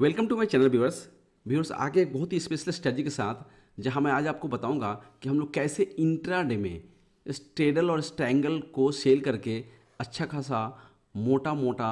welcome to my channel viewers viewers आगे एक बहुत ही स्पेशल स्ट्रेटजी के साथ जहां मैं आज आपको बताऊंगा कि हम लोग कैसे इंट्रा डे में स्टेडल और स्ट्रैंगल को सेल करके अच्छा खासा मोटा मोटा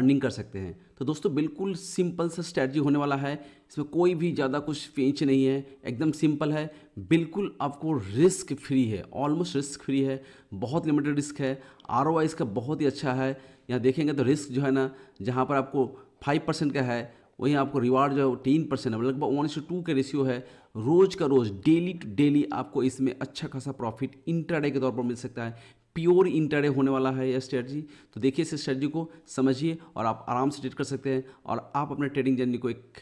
अर्निंग कर सकते हैं तो दोस्तों बिल्कुल सिंपल सा स्ट्रैटजी होने वाला है इसमें कोई भी ज़्यादा कुछ पेंच नहीं है एकदम सिंपल है बिल्कुल आपको रिस्क फ्री है ऑलमोस्ट रिस्क फ्री है बहुत लिमिटेड रिस्क है आर इसका बहुत ही अच्छा है यहाँ देखेंगे तो रिस्क जो है ना जहाँ पर आपको फाइव परसेंट का है वहीं आपको रिवार्ड जो है वो टेन परसेंट है लगभग वन से टू के रेशियो है रोज़ का रोज़ डेली टू डेली आपको इसमें अच्छा खासा प्रॉफिट इंटरडे के तौर पर मिल सकता है प्योर इंटरडे होने वाला है यह स्ट्रेटजी तो देखिए इस स्ट्रेटजी को समझिए और आप आराम से ट्रेड कर सकते हैं और आप अपने ट्रेडिंग जर्नी को एक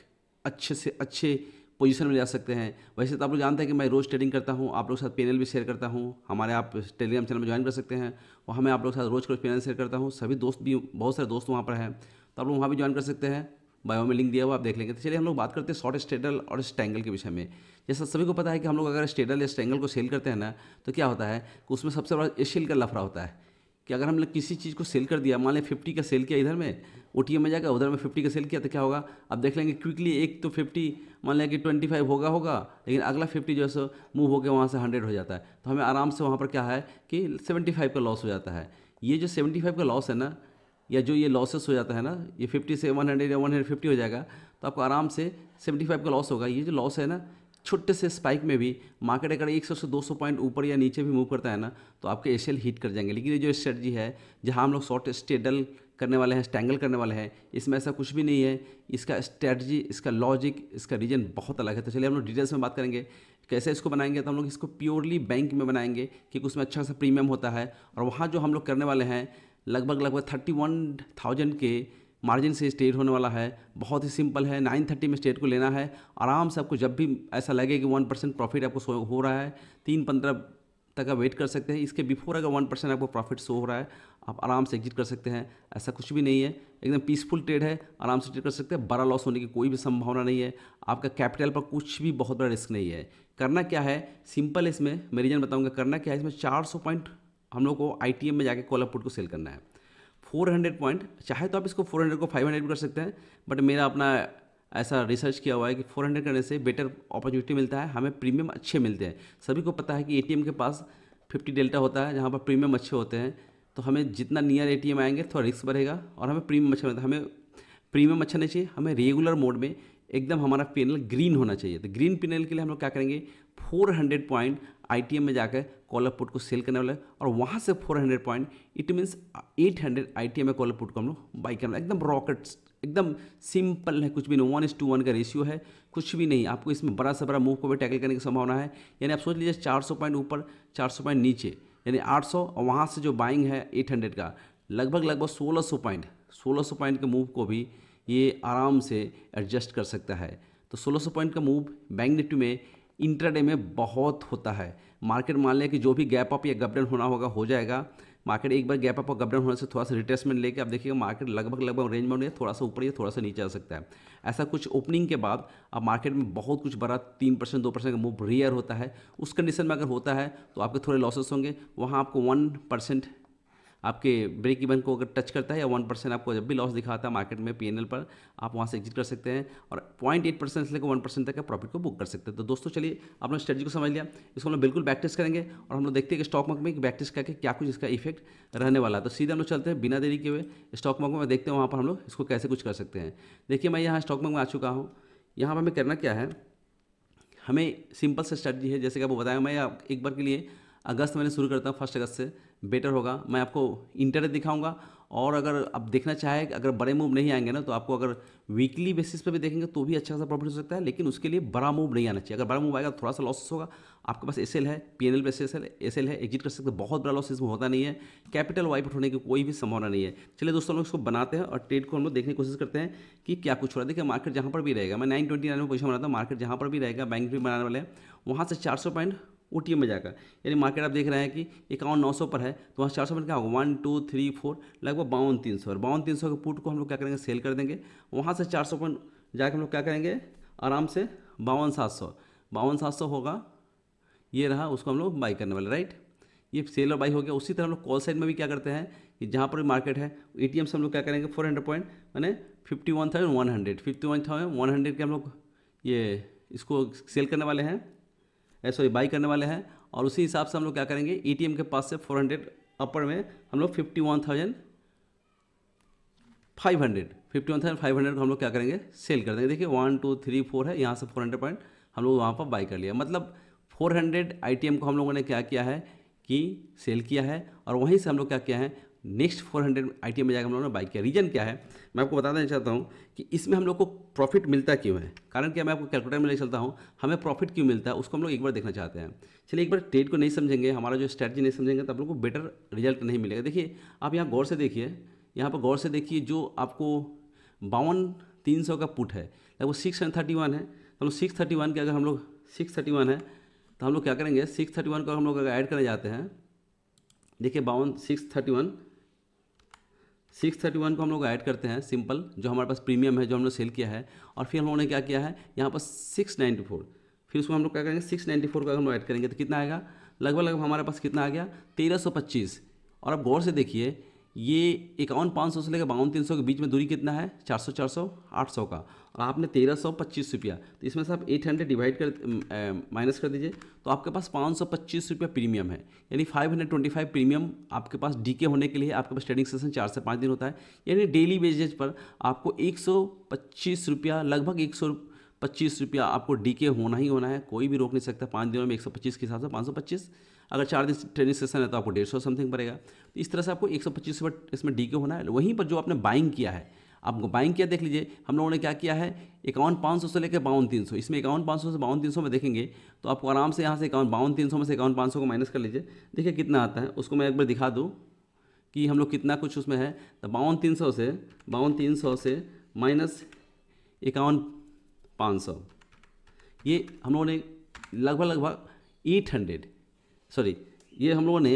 अच्छे से अच्छे पोजीशन में जा सकते हैं वैसे तो आप लोग जानते हैं कि मैं रोज़ ट्रेडिंग करता हूँ आप लोग साथ पैनल भी शेयर करता हूँ हमारे आप टेलीग्राम चैनल में ज्वाइन कर सकते हैं वहाँ मैं आप लोग साथ रोज़ रोज़ पैनल शेयर करता हूँ सभी दोस्त भी बहुत सारे दोस्त वहाँ पर हैं तो आप लोग वहाँ भी ज्वाइन कर सकते हैं बायो में लिंक दिया हुआ आप देख लेंगे तो चलिए हम लोग बात करते हैं शॉर्ट स्टेडल और स्टैंगल के विषय में जैसा सभी को पता है कि हम लोग अगर स्टेडल या स्टैंगल को सेल करते हैं ना तो क्या होता है कि उसमें सबसे बड़ा एशियल का लफड़ा होता है कि अगर हम लोग किसी चीज़ को सेल कर दिया मान लें फिफ्टी का सेल किया इधर में ओ में जाकर उधर में फिफ्टी का सेल किया तो क्या होगा अब देख लेंगे क्विकली एक तो फिफ्टी मान लें कि ट्वेंटी फाइव होगा होगा लेकिन अगला फिफ्टी जो है सो मूव होकर वहाँ से हंड्रेड हो जाता है तो हमें आराम से वहाँ पर क्या है कि सेवेंटी फाइव का लॉस हो जाता है ये जो सेवेंटी फाइव का लॉस है ना या जो ये लॉसेस हो जाता है ना ये फिफ्टी से वन हंड्रेड या वन हंड्रेड फिफ्टी हो जाएगा तो आपको आराम से सेवेंटी फाइव का लॉस होगा ये जो लॉस है ना छोटे से स्पाइक में भी मार्केट अगर एक सौ से दो सौ पॉइंट ऊपर या नीचे भी मूव करता है ना तो आपके एल हीट कर जाएंगे लेकिन ये जो स्ट्रेटजी है जहाँ हम लोग शॉर्ट स्टेडल करने वाले हैं स्टैंगल करने वाले हैं इसमें ऐसा कुछ भी नहीं है इसका स्ट्रैटी इसका लॉजिक इसका रीजन बहुत अलग है तो चलिए हम लोग डिटेल्स में बात करेंगे कैसे इसको बनाएंगे तो हम लोग इसको प्योरली बैंक में बनाएंगे क्योंकि उसमें अच्छा सा प्रीमियम होता है और वहाँ जो हम लोग करने वाले हैं लगभग लगभग थर्टी वन थाउजेंड के मार्जिन से स्टेट होने वाला है बहुत ही सिंपल है नाइन थर्टी में स्टेट को लेना है आराम से आपको जब भी ऐसा लगे कि वन परसेंट प्रॉफिट आपको हो रहा है तीन पंद्रह तक आप वेट कर सकते हैं इसके बिफोर अगर वन परसेंट आपको प्रॉफिट शो हो रहा है आप आराम से एग्जिट कर सकते हैं ऐसा कुछ भी नहीं है एकदम पीसफुल ट्रेड है आराम से ट्रेड कर सकते हैं बड़ा लॉस होने की कोई भी संभावना नहीं है आपका कैपिटल पर कुछ भी बहुत बड़ा रिस्क नहीं है करना क्या है सिंपल इसमें मैं रीजन बताऊँगा करना क्या है इसमें चार सौ पॉइंट हम लोग को आई में जाके कॉल पुट को सेल करना है 400 पॉइंट चाहे तो आप इसको 400 को 500 भी कर सकते हैं बट मेरा अपना ऐसा रिसर्च किया हुआ है कि 400 करने से बेटर अपॉर्चुनिटी मिलता है हमें प्रीमियम अच्छे मिलते हैं सभी को पता है कि ए के पास फिफ्टी डेल्टा होता है जहाँ पर प्रीमियम अच्छे होते हैं तो हमें जितना नियर ए आएंगे थोड़ा रिस्क बढ़ेगा और हमें प्रीमियम अच्छा मिलता है हमें प्रीमियम अच्छा नहीं चाहिए हमें रेगुलर मोड में एकदम हमारा पेनल ग्रीन होना चाहिए तो ग्रीन पेनल के लिए हम लोग क्या करेंगे 400 पॉइंट आई में जाकर कॉलर पुट को सेल करने वाला और वहाँ से 400 पॉइंट इट मीन्स 800 हंड्रेड आई में कॉलर पुट को हम लोग बाई करना एकदम रॉकेट्स एकदम सिंपल है कुछ भी नहीं वन इज टू वन का रेशियो है कुछ भी नहीं आपको इसमें बड़ा से बड़ा मूव को भी टैकल करने की संभावना है यानी आप सोच लीजिए 400 पॉइंट ऊपर 400 पॉइंट नीचे यानी 800 और वहाँ से जो बाइंग है 800 का लगभग लगभग सोलह पॉइंट सोलह पॉइंट के मूव को भी ये आराम से एडजस्ट कर सकता है तो 1600 पॉइंट का मूव बैंक निफ्टी में इंट्राडे में बहुत होता है मार्केट मान लिया कि जो भी गैप अप या गपडाउन होना होगा हो जाएगा मार्केट एक बार गैप अप और गपडाउन होने से थोड़ा सा रिट्रेसमेंट लेके आप देखिएगा मार्केट लगभग लगभग रेंज में है थोड़ा सा ऊपर या थोड़ा सा नीचे आ सकता है ऐसा कुछ ओपनिंग के बाद अब मार्केट में बहुत कुछ बड़ा तीन परसेंट दो परसेंट का मूव रियर होता है उस कंडीशन में अगर होता है तो आपके थोड़े लॉसेस होंगे वहाँ आपको वन परसेंट आपके ब्रेक इवन को अगर टच करता है या वन परसेंट आपको जब भी लॉस दिखाता है मार्केट में पी पर आप वहाँ से एग्जिट कर सकते हैं और पॉइंट एट परसेंट से लेकर वन परसेंट तक का प्रॉफिट को बुक कर सकते हैं तो दोस्तों चलिए आप लोग स्ट्रेटजी को समझ लिया इसको हम लोग बिल्कुल बैक टेस्ट करेंगे और हम लोग देखते हैं कि स्टॉक मार्केट में बैक टेस्ट करके क्या कुछ इसका इफेक्ट रहने वाला है तो सीधे हम लोग चलते हैं बिना देरी के हुए स्टॉक मार्केट में देखते हैं वहाँ पर हम लोग इसको कैसे कुछ कर सकते हैं देखिए मैं यहाँ स्टॉक मार्केट में आ चुका हूँ यहाँ पर हमें करना क्या है हमें सिंपल सा स्ट्रैटी है जैसे कि आपको बताया मैं एक बार के लिए अगस्त मैंने शुरू करता हूँ फर्स्ट अगस्त से बेटर होगा मैं आपको इंटरनेट दिखाऊंगा और अगर आप देखना चाहे अगर बड़े मूव नहीं आएंगे ना तो आपको अगर वीकली बेसिस पर भी देखेंगे तो भी अच्छा खासा प्रॉफिट हो सकता है लेकिन उसके लिए बड़ा मूव नहीं आना चाहिए अगर बड़ा मूव आएगा तो थोड़ा सा लॉसेस होगा आपके पास एस है पी एन एल पे एस एल है एग्जिट कर सकते हैं बहुत बड़ा लॉसेस में होता नहीं है कैपिटल वाइप होने की कोई भी संभावना नहीं है चलिए दोस्तों लोग इसको बनाते हैं और ट्रेड को हम लोग देखने की कोशिश करते हैं कि क्या कुछ हो रहा है देखिए मार्केट जहाँ पर भी रहेगा मैं नाइन ट्वेंटी नाइन में पोजिशन बनाता हूँ मार्केट जहाँ पर भी रहेगा बैंक भी बनाने वाले हैं वहाँ से चार सौ पॉइंट ओ में जाकर यानी मार्केट आप देख रहे हैं कि इक्यावन नौ सौ पर है तो वहाँ चार सौ क्या होगा वन टू थ्री फोर लगभग बावन तीन सौ और बावन तीन सौ के पुट को हम लोग क्या करेंगे सेल कर देंगे वहाँ से चार सौ जाकर हम लोग क्या करेंगे आराम से बावन सात सौ बावन सात सौ होगा ये रहा उसको हम लोग बाई करने वाले राइट ये सेल और बाई हो गया उसी तरह हम लोग कॉल साइड में भी क्या करते हैं कि जहाँ पर भी मार्केट है ए टी एम से हम लोग क्या करेंगे फोर हंड्रेड पॉइंट मैंने fifty one thousand one hundred fifty one thousand one hundred के हम लोग ये इसको सेल करने वाले हैं सॉरी eh, बाई करने वाले हैं और उसी हिसाब से हम लोग क्या करेंगे ई के पास से फोर हंड्रेड अपर में हम लोग fifty one thousand five hundred fifty one thousand five hundred को हम लोग क्या करेंगे सेल कर देंगे देखिए वन टू थ्री फोर है यहाँ से फोर हंड्रेड पॉइंट हम लोग वहाँ पर बाई कर लिया मतलब फोर हंड्रेड आई को हम लोगों ने क्या किया है कि सेल किया है और वहीं से हम लोग क्या किया है नेक्स्ट 400 हंड्रेड आई में जाकर हम लोगों ने बाइक किया रीजन क्या है मैं आपको बता देना चाहता हूँ कि इसमें हम लोग को प्रॉफिट मिलता क्यों है कारण क्या मैं आपको कैलकुलेटर में ले चलता हूँ हमें प्रॉफिट क्यों मिलता है उसको हम लोग एक बार देखना चाहते हैं चलिए एक बार ट्रेड को नहीं समझेंगे हमारा जो स्ट्रैटेजी नहीं समझेंगे तो आप लोग को बेटर रिजल्ट नहीं मिलेगा देखिए आप यहाँ गौर से देखिए यहाँ पर गौर से देखिए जो आपको बावन तीन सौ का पुट है वो सिक्स हंड्रेड थर्टी वन है तो हम लोग सिक्स थर्टी वन के अगर हम लोग सिक्स थर्टी वन है तो हम लोग क्या करेंगे सिक्स थर्टी वन को हम लोग अगर ऐड करने जाते हैं देखिए बावन six thirty one six thirty one को हम लोग ऐड करते हैं सिंपल जो हमारे पास प्रीमियम है जो हमने सेल किया है और फिर हम लोगों ने क्या किया है यहाँ पर सिक्स नाइन्टी फोर फिर उसको हम लोग क्या करेंगे सिक्स नाइन्टी फोर को अगर हम लोग ऐड करेंगे तो कितना आएगा लगभग लगभग हमारे पास कितना आ गया तेरह सौ पच्चीस और आप गौर से देखिए ये इक्यावन पाँच सौ से लेकर बावन तीन सौ के बीच में दूरी कितना है चार सौ चार सौ आठ सौ का और आपने तेरह सौ पच्चीस रुपया तो इसमें से आप एट हंड्रेड डिवाइड कर माइनस कर दीजिए तो आपके पास पाँच सौ पच्चीस रुपया प्रीमियम है यानी five hundred twenty five premium आपके पास डी के होने के लिए आपके पास ट्रेडिंग सेशन चार से पाँच दिन होता है यानी डेली बेजेज पर आपको एक सौ पच्चीस रुपया लगभग एक सौ पच्चीस रुपया आपको डी के होना ही होना है कोई भी रोक नहीं सकता पाँच दिनों में एक सौ पच्चीस के हिसाब से पाँच सौ पच्चीस अगर चार दिन ट्रेनिंग सेशन है तो आपको डेढ़ सौ समथिंग पड़ेगा तो इस तरह से आपको एक सौ पच्चीस इसमें डी के होना है वहीं पर जो आपने बाइंग किया है आपको बाइंग किया देख लीजिए हम लोगों ने क्या किया है इक्यावन पाँच सौ से लेकर बावन तीन सौ इसमें इक्यावन पाँच सौ से बावन तीन सौ में देखेंगे तो आपको आराम से यहाँ से इक्यावन बावन तीन सौ में से इक्यावन पाँच सौ को माइनस कर लीजिए देखिए कितना आता है उसको मैं एक बार दिखा दूँ कि हम लोग कितना कुछ उसमें है तो बावन तीन सौ से बावन तीन सौ से माइनस इक्यावन पाँच सौ ये हम लोगों ने लगभग लगभग एट हंड्रेड सॉरी ये हम लोगों ने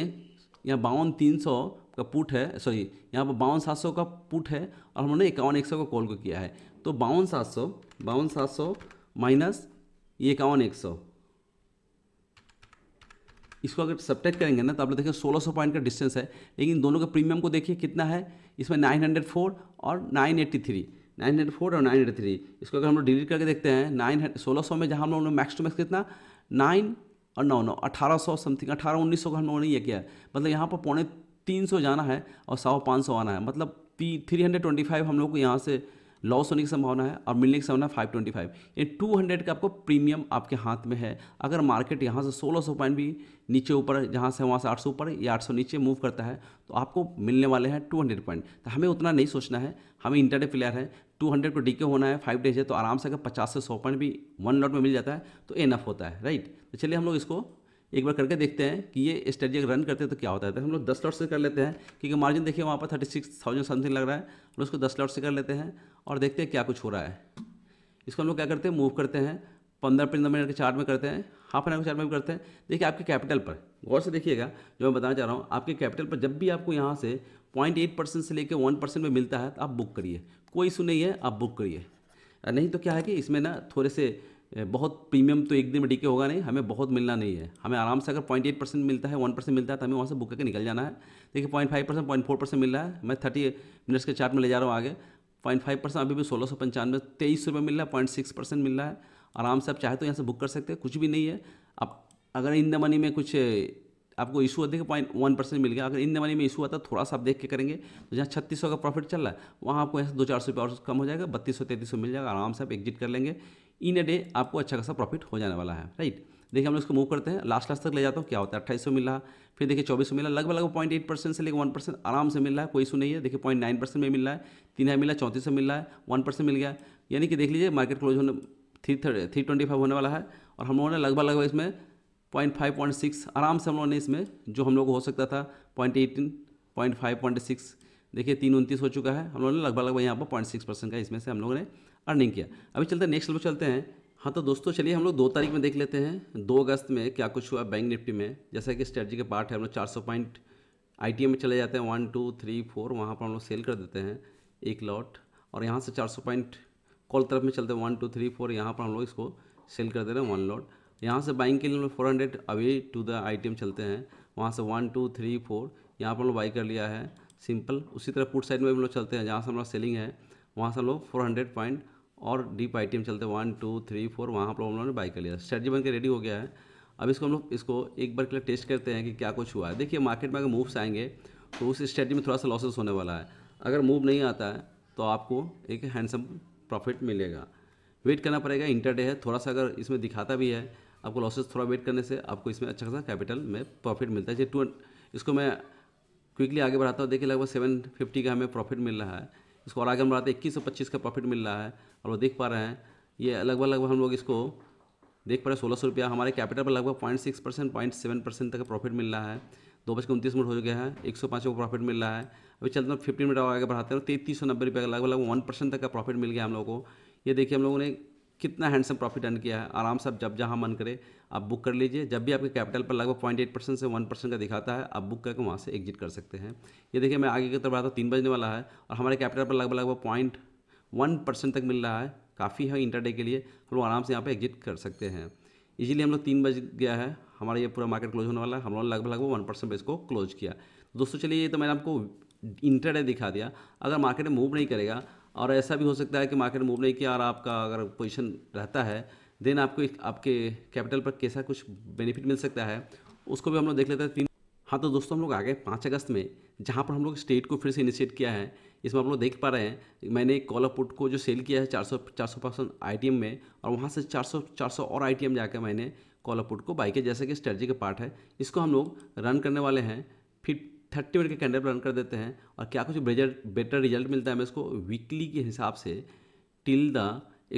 यहाँ बावन तीन सौ का पुट है सॉरी यहाँ पर बावन सात सौ का पुट है और हमने इक्यावन एक सौ का कॉल को किया है तो बावन सात सौ बावन सात सौ माइनस ये इक्यावन एक सौ इसको अगर सब्टेक्ट करेंगे ना तो आप लोग देखें सोलह सौ पॉइंट का डिस्टेंस है लेकिन दोनों का प्रीमियम को देखिए कितना है इसमें नाइन हंड्रेड फोर और nine eighty three nine hundred four और नाइन हंड्रेड थ्री इसको अगर हम लोग डिलीट करके देखते हैं नाइन सोलह सौ में जहाँ हम लोगों ने मैक्स टू मैक्स कितना नाइन और नौ नौ अठारह सौ समथिंग अठारह उन्नीस सौ का हमने नहीं है क्या मतलब यहाँ पर पौने तीन सौ जाना है और सौ पाँच सौ आना है मतलब थ्री हंड्रेड ट्वेंटी फाइव हम लोग को यहाँ से लॉस होने की संभावना है और मिलने की संभावना है फाइव ट्वेंटी फाइव ये टू हंड्रेड का आपको प्रीमियम आपके हाथ में है अगर मार्केट यहाँ से सोलह सौ पॉइंट भी नीचे ऊपर जहाँ से वहाँ से आठ सौ ऊपर या आठ सौ नीचे मूव करता है तो आपको मिलने वाले हैं टू हंड्रेड पॉइंट तो हमें उतना नहीं सोचना है हमें इंटरडे प्लेयर है टू हंड्रेड को डीके होना है फाइव डेज है तो आराम से अगर पचास से सौ पॉइंट भी वन लॉट में मिल जाता है तो एनफ होता है राइट तो चलिए हम लोग इसको एक बार करके देखते हैं कि ये स्ट्रेटी अगर रन करते हैं तो क्या होता है तो हम लोग दस लॉट से कर लेते हैं क्योंकि मार्जिन देखिए वहाँ पर थर्टी सिक्स थाउजेंड समथिंग लग रहा है लोग उसको दस लॉट से कर लेते हैं और देखते हैं क्या कुछ हो रहा है इसको हम लोग क्या करते हैं मूव करते हैं पंद्रह पंद्रह मिनट के चार्ट में करते हैं हाफ एन आवर के चार्ट में भी करते हैं देखिए आपके कैपिटल पर गौर से देखिएगा जो मैं बताना चाह रहा हूँ आपके कैपिटल पर जब भी आपको यहाँ से पॉइंट एट परसेंट से लेकर वन परसेंट में मिलता है तो आप बुक करिए कोई इशू नहीं है आप बुक करिए नहीं तो क्या है कि इसमें ना थोड़े से बहुत प्रीमियम तो एक दिन में डीके होगा नहीं हमें बहुत मिलना नहीं है हमें आराम से अगर पॉइंट एट परसेंट मिलता है वन परसेंट मिलता है तो हमें वहाँ से बुक करके निकल जाना है देखिए point five percent point four percent मिल रहा है मैं थर्टी मिनट्स के चार्ट में ले जा रहा हूँ आगे पॉइंट फाइव परसेंट अभी भी सोलह सौ पंचानवे तेईस रुपये मिल रहा है पॉइंट सिक्स परसेंट मिल रहा है आराम से आप चाहे तो यहाँ से बुक कर सकते हैं कुछ भी नहीं है आप अगर इन द मनी में कुछ आपको इशू देखिए पॉइंट वन परसेंट मिल गया अगर इन द मनी में इशू आता थोड़ा सा आप देख के करेंगे तो जहाँ छत्तीस सौ का प्रॉफिट चल रहा है वहाँ आपको यहाँ से दो चार सौ रुपये और कम हो जाएगा बत्तीस सौ तैंतीस सौ मिल जाएगा आराम से आप एग्जिट कर लेंगे इन ए डे आपको अच्छा खासा प्रॉफिट हो जाने वाला है राइट देखिए हम लोग इसको मूव करते हैं लास्ट लास्ट तक ले जाता हूँ क्या होता है अट्ठाईस मिला फिर देखिए चौबीस मिला लगभग लगभग पॉइंट एट परसेंट से लेकर वन परसेंट आराम से मिल रहा है कोई इशू नहीं है देखिए पॉइंट नाइन परसेंट में मिल रहा है तीन हजार मिला चौंतीस सौ मिल रहा है वन परसेंट मिल गया यानी कि देख लीजिए मार्केट क्लोज होने थ्री थ्री ट्वेंटी फाइव होने वाला है और हम लोगों ने लगभग लगभग इसमें पॉइंट फाइव पॉइंट सिक्स आराम से हम लोगों ने इसमें जो हम लोग को हो सकता था point eighteen point five point six देखिए तीन उनतीस हो चुका है हम लोगों ने लगभग लगभग यहाँ पर पॉइंट सिक्स परसेंट का इसमें से हम लोगों ने अर्निंग किया अभी चलते हैं नेक्स्ट लेवल चलते हैं हाँ तो दोस्तों चलिए हम लोग दो तारीख में देख लेते हैं दो अगस्त में क्या कुछ हुआ बैंक निफ्टी में जैसा कि स्ट्रेटजी के पार्ट है हम लोग चार सौ पॉइंट आई टी में चले जाते हैं वन टू थ्री फोर वहाँ पर हम लोग सेल कर देते हैं एक लॉट और यहाँ से चार सौ पॉइंट कॉल तरफ में चलते हैं वन टू थ्री फोर यहाँ पर हम लोग इसको सेल कर दे रहे हैं वन लॉट यहाँ से बाइंग के लिए हम लोग four hundred away to the I T M चलते हैं वहाँ से वन टू थ्री फोर यहाँ पर हम लोग बाई कर लिया है सिंपल उसी तरह पुट साइड में भी हम लोग चलते हैं जहाँ से हम लोग सेलिंग है वहाँ से हम लोग फोर हंड्रेड पॉइंट और डीप आई टी चलते वन टू थ्री फोर वहाँ पर हम लोगों ने बाई कर लिया स्ट्रेटजी बन के रेडी हो गया है अब इसको हम लोग इसको एक बार के लिए टेस्ट करते हैं कि क्या कुछ हुआ है देखिए मार्केट में अगर मूव्स आएंगे तो उस स्ट्रेटजी में थोड़ा सा लॉसेस होने वाला है अगर मूव नहीं आता है तो आपको एक हैंडसम प्रॉफिट मिलेगा वेट करना पड़ेगा इंटरडे है थोड़ा सा अगर इसमें दिखाता भी है आपको लॉसेस थोड़ा वेट करने से आपको इसमें अच्छा खासा कैपिटल में प्रॉफिट मिलता है जैसे टू इसको मैं क्विकली आगे बढ़ाता हूँ देखिए लगभग सेवन फिफ्टी का हमें प्रॉफिट मिल रहा है इसको और आगे हम बढ़ाते हैं इक्कीस सौ पच्चीस का प्रॉफिट मिल रहा है और वो देख पा रहे हैं ये लगभग लगभग हम लोग इसको देख पा रहे हैं सोलह सौ रुपया हमारे कैपिटल पर लगभग point six percent point seven percent तक का प्रॉफिट मिल रहा है दो बज के उनतीस मिनट हो गया है एक सौ पाँच को प्रॉफिट मिल रहा है अभी चलते हैं फिफ्टीन मिनट आगे बढ़ाते हैं तैतीस सौ नब्बे रुपये का लगभग लगभग वन परसेंट तक का प्रॉफिट मिल गया हम लोग को ये देखिए हम लोगों ने कितना हैंडसम प्रॉफिट अर्न किया है आराम से आप जब जहाँ मन करे आप बुक कर लीजिए जब भी आपके कैपिटल पर लगभग पॉइंट एट परसेंट से वन परसेंट का दिखाता है आप बुक करके वहाँ से एग्जिट कर सकते हैं ये देखिए मैं आगे की तरफ बढ़ाता हूँ तीन बजने वाला है और हमारे कैपिटल पर लगभग लगभग पॉइंट वन परसेंट तक मिल रहा है काफ़ी है इंटरडे के लिए हम लोग आराम से यहाँ पे एग्जिट कर सकते हैं इजीली हम लोग तीन बज गया है हमारा ये पूरा मार्केट क्लोज होने वाला है हम लोगों ने लगभग लगभग वन परसेंट इसको क्लोज किया दोस्तों चलिए ये तो मैंने आपको इंटरडे दिखा दिया अगर मार्केट मूव नहीं करेगा और ऐसा भी हो सकता है कि मार्केट मूव नहीं किया और आपका अगर पोजिशन रहता है देन आपको आपके कैपिटल पर कैसा कुछ बेनिफिट मिल सकता है उसको भी हम लोग देख लेते हैं तीन हाँ तो दोस्तों हम लोग आ गए पाँच अगस्त में जहाँ पर हम लोग स्टेट को फिर से इनिशिएट किया है इसमें आप लोग देख पा रहे हैं मैंने कॉल अपुट को जो सेल किया है चार सौ चार सौ परसेंट आई में और वहाँ से चार सौ चार सौ और आई टी जाकर मैंने कॉल अपुट को बाइक है जैसे कि स्ट्रेटजी का पार्ट है इसको हम लोग रन करने वाले हैं फिर थर्टी मिनट के कैंडल पर रन कर देते हैं और क्या कुछ बेटर रिजल्ट मिलता है हमें इसको वीकली के हिसाब से टिल द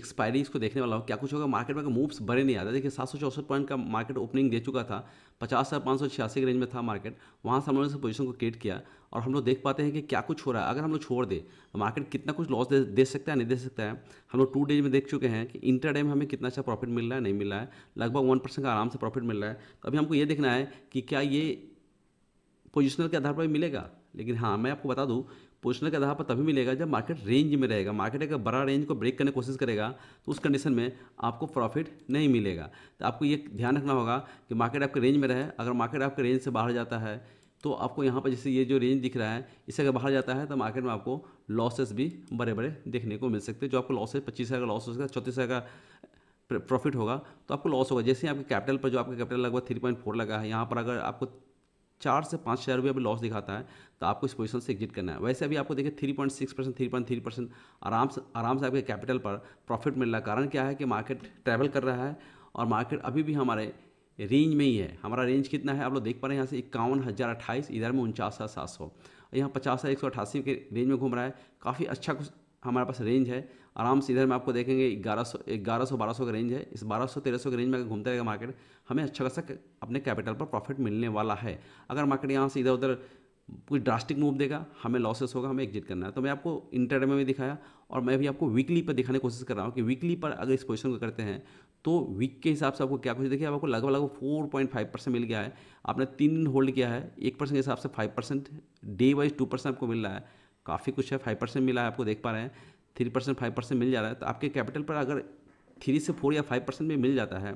एक्सपायरी इसको देखने वाला हूँ क्या कुछ होगा मार्केट में मूव्स बड़े नहीं आता देखिए सात सौ चौसठ पॉइंट का मार्केट ओपनिंग दे चुका था पचास हज़ार पाँच सौ छियासी के रेंज में था मार्केट वहाँ से हम लोगों ने पोजीशन को क्रिएट किया और हम लोग देख पाते हैं कि क्या कुछ हो रहा है अगर हम लोग छोड़ दें तो मार्केट कितना कुछ लॉस दे, दे सकता है नहीं दे सकता है हम लोग टू डेज में देख चुके हैं कि इंटर डे में हमें कितना अच्छा प्रॉफिट मिल रहा है नहीं मिल रहा है लगभग वन परसेंट का आराम से प्रॉफिट मिल रहा है तो अभी हमको ये देखना है कि क्या ये पोजिशनल के आधार पर मिलेगा लेकिन हाँ मैं आपको बता दूँ पोजिशनल का आधार पर तभी मिलेगा जब मार्केट रेंज में रहेगा मार्केट अगर बड़ा रेंज को ब्रेक करने की कोशिश करेगा तो उस कंडीशन में आपको प्रॉफिट नहीं मिलेगा तो आपको ये ध्यान रखना होगा कि मार्केट आपके रेंज में रहे अगर मार्केट आपके रेंज से बाहर जाता है तो आपको यहाँ पर जैसे ये जो रेंज दिख रहा है इससे अगर बाहर जाता है तो मार्केट में आपको लॉसेस भी बड़े बड़े देखने को मिल सकते हैं जो आपको लॉसेस पच्चीस हज़ार का लॉस होगा चौंतीस का प्रॉफिट होगा तो आपको लॉस होगा जैसे आपके कैपिटल पर जो आपका कैपिटल लगभग थ्री पॉइंट फोर लगा है यहाँ पर अगर आपको चार से पाँच हज़ार रुपये अभी लॉस दिखाता है तो आपको इस पोजीशन से एग्जिट करना है वैसे अभी आपको देखिए three point six percent three point three percent आराम से आराम से आपके कैपिटल पर प्रॉफिट मिल रहा है कारण क्या है कि मार्केट ट्रैवल कर रहा है और मार्केट अभी भी हमारे रेंज में ही है हमारा रेंज कितना है आप लोग देख पा रहे हैं यहाँ से इक्यावन हज़ार अट्ठाईस इधर में उनचास हज़ार सात सौ यहाँ पचास हज़ार एक सौ अठासी के रेंज में घूम रहा है काफ़ी अच्छा कुछ हमारे पास रेंज है आराम से इधर में आपको देखेंगे ग्यारह सौ ग्यारह सौ बारह सौ का रेंज है इस बारह सौ तेरह सौ के रेंज में अगर घूमते रहेगा मार्केट हमें अच्छा खासा अपने कैपिटल पर प्रॉफिट मिलने वाला है अगर मार्केट यहाँ से इधर उधर कुछ ड्रास्टिक मूव देगा हमें लॉसेस होगा हमें एग्जिट करना है तो मैं आपको इंटरडे में भी दिखाया और मैं भी आपको वीकली पर दिखाने की कोशिश कर रहा हूँ कि वीकली पर अगर इस पोजिशन को करते हैं तो वीक के हिसाब से आपको क्या कुछ देखिए आपको लगभग लगभग फोर पॉइंट फाइव परसेंट मिल गया है आपने तीन दिन होल्ड किया है एक परसेंट के हिसाब से five percent day wise two percent आपको मिल रहा है काफ़ी कुछ है फाइव परसेंट मिला है आपको देख पा रहे हैं थ्री परसेंट फाइव परसेंट मिल जा रहा है तो आपके कैपिटल पर अगर थ्री से फोर या फाइव परसेंट में मिल जाता है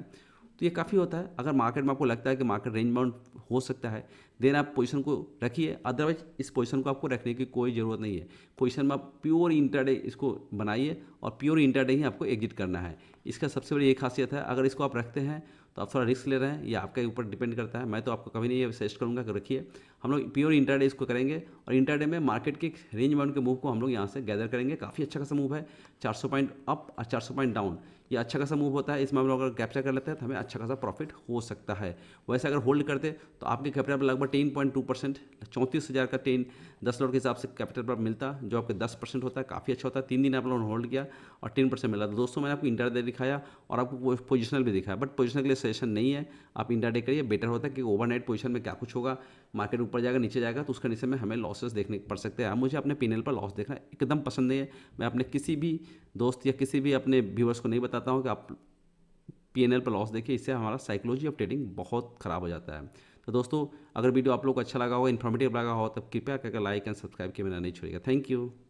तो ये काफ़ी होता है अगर मार्केट में आपको लगता है कि मार्केट रेंज बाउंड हो सकता है देन आप पोजीशन को रखिए अदरवाइज इस पोजीशन को आपको रखने की कोई ज़रूरत नहीं है पोजीशन में आप प्योर इंटरडे इसको बनाइए और प्योर इंटरडे ही आपको एग्जिट करना है इसका सबसे बड़ी ये खासियत है अगर इसको आप रखते हैं तो आप थोड़ा रिस्क ले रहे हैं या आपके ऊपर डिपेंड करता है मैं तो आपको कभी नहीं सजेस्ट करूँगा कि रखिए हम लोग प्योर इंटरडे इसको करेंगे और इंटरडे में मार्केट के रेंज में के मूव को हम लोग यहाँ से गैदर करेंगे काफ़ी अच्छा खासा मूव है 400 पॉइंट अप और 400 पॉइंट डाउन ये अच्छा खासा मूव होता है इसमें हम लोग अगर कैप्चर कर लेते हैं तो हमें अच्छा खासा प्रॉफिट हो सकता है वैसे अगर होल्ड करते तो आपके कैपिटल लगभग टेन पॉइंट टू परसेंट चौंतीस हज़ार का टेन दस लोड के हिसाब से कैपिटल पर मिलता जो आपके दस परसेंट होता है काफ़ी अच्छा होता है तीन दिन आप लोगों ने होल्ड किया और टेन परसेंट मिला तो दोस्तों मैंने आपको इंटर डे दिखाया और आपको पोजिशनल भी दिखाया बट पोजिशनल के लिए सजेशन नहीं है आप इंटर डे करिए बेटर होता है कि ओवर नाइट पोजिशन में क्या कुछ होगा मार्केट ऊपर जाएगा नीचे जाएगा तो उसका निशे में हमें लॉसेस देखने पड़ सकते हैं हाँ, मुझे अपने पीनल पर लॉस देखना एकदम पसंद नहीं है मैं अपने किसी भी दोस्त या किसी भी अपने व्यूअर्स को नहीं बताता हूँ कि आप पी एन एल पर लॉस देखिए इससे हमारा साइकोलॉजी ऑफ ट्रेडिंग बहुत ख़राब हो जाता है तो दोस्तों अगर वीडियो आप लोग को अच्छा लगा हो इन्फॉर्मेटिव लगा हो तब तो कृपया करके लाइक एंड सब्सक्राइब किया मेरा नहीं छोड़ेगा थैंक यू